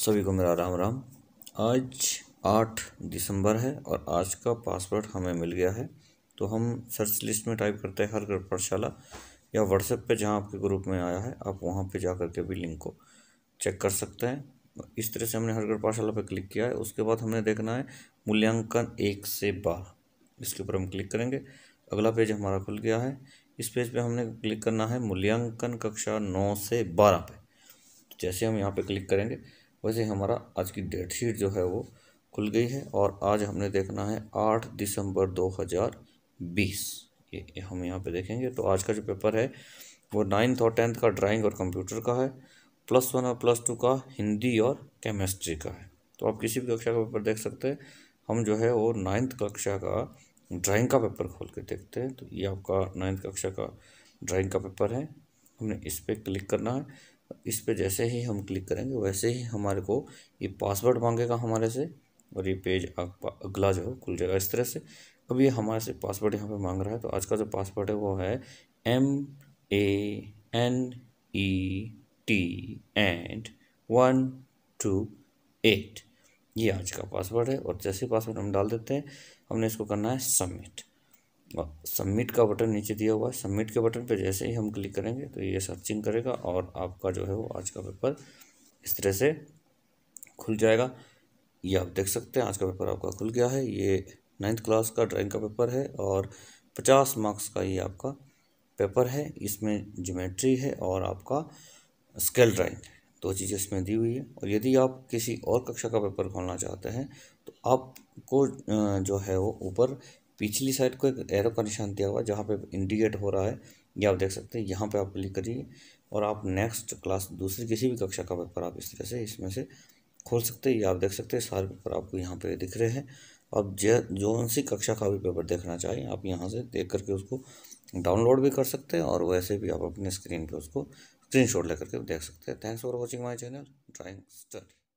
सभी को मेरा राम राम आज आठ दिसंबर है और आज का पासवर्ड हमें मिल गया है तो हम सर्च लिस्ट में टाइप करते हैं हर घर पाठशाला या व्हाट्सएप पे जहाँ आपके ग्रुप में आया है आप वहाँ पे जा करके भी लिंक को चेक कर सकते हैं इस तरह से हमने हर घर पाठशाला पर क्लिक किया है उसके बाद हमने देखना है मूल्यांकन एक से बारह इसके ऊपर हम क्लिक करेंगे अगला पेज हमारा खुल गया है इस पेज पे हमने क्लिक करना है मूल्यांकन कक्षा नौ से बारह पे जैसे हम यहाँ पे क्लिक करेंगे वैसे हमारा आज की डेट शीट जो है वो खुल गई है और आज हमने देखना है आठ दिसंबर दो हज़ार बीस ये हम यहाँ पे देखेंगे तो आज का जो पेपर है वो नाइन्थ और टेंथ का ड्राइंग और कंप्यूटर का है प्लस वन और प्लस टू का हिंदी और केमिस्ट्री का है तो आप किसी भी कक्षा का पेपर देख सकते हैं हम जो है वो नाइन्थ कक्षा का ड्राइंग का पेपर खोल के देखते हैं तो ये आपका नाइन्थ कक्षा का ड्राइंग का पेपर है हमने इस पर क्लिक करना है इस पर जैसे ही हम क्लिक करेंगे वैसे ही हमारे को ये पासवर्ड मांगेगा हमारे से और ये पेज अगला जो है खुल जाएगा इस तरह से अब ये हमारे से पासवर्ड यहाँ पे मांग रहा है तो आज का जो पासवर्ड है वो है M A N E T and one two eight ये आज का पासवर्ड है और जैसे पासवर्ड हम डाल देते हैं हमने इसको करना है सबमिट सबमिट हाँ, का बटन नीचे दिया हुआ है सबमिट के बटन पे जैसे ही हम क्लिक करेंगे तो ये सर्चिंग करेगा और आपका जो है वो आज का पेपर इस तरह से खुल जाएगा ये आप देख सकते हैं आज का पेपर आपका खुल गया है ये नाइन्थ क्लास का ड्राइंग का पेपर है और पचास मार्क्स का ये आपका पेपर है इसमें जोमेट्री है और आपका स्केल ड्राइंग दो चीज़ें इसमें दी हुई है और यदि आप किसी और कक्षा का पेपर खोलना चाहते हैं तो आपको जो है वो ऊपर पिछली साइड को एक एरो का निशान दिया हुआ है जहाँ पे इंडिकेट हो रहा है ये आप देख सकते हैं यहाँ पे आप क्लिक करिए और आप नेक्स्ट क्लास दूसरी किसी भी कक्षा का पेपर आप इस तरह से इसमें से खोल सकते हैं ये आप देख सकते हैं सारे पेपर आपको यहाँ पे दिख रहे हैं आप जो जोन सी कक्षा का भी पेपर देखना चाहिए आप यहाँ से देख करके उसको डाउनलोड भी कर सकते हैं और वैसे भी आप अपने स्क्रीन पर उसको स्क्रीन शॉट लेकर के देख सकते हैं thanks for watching my channel drawing study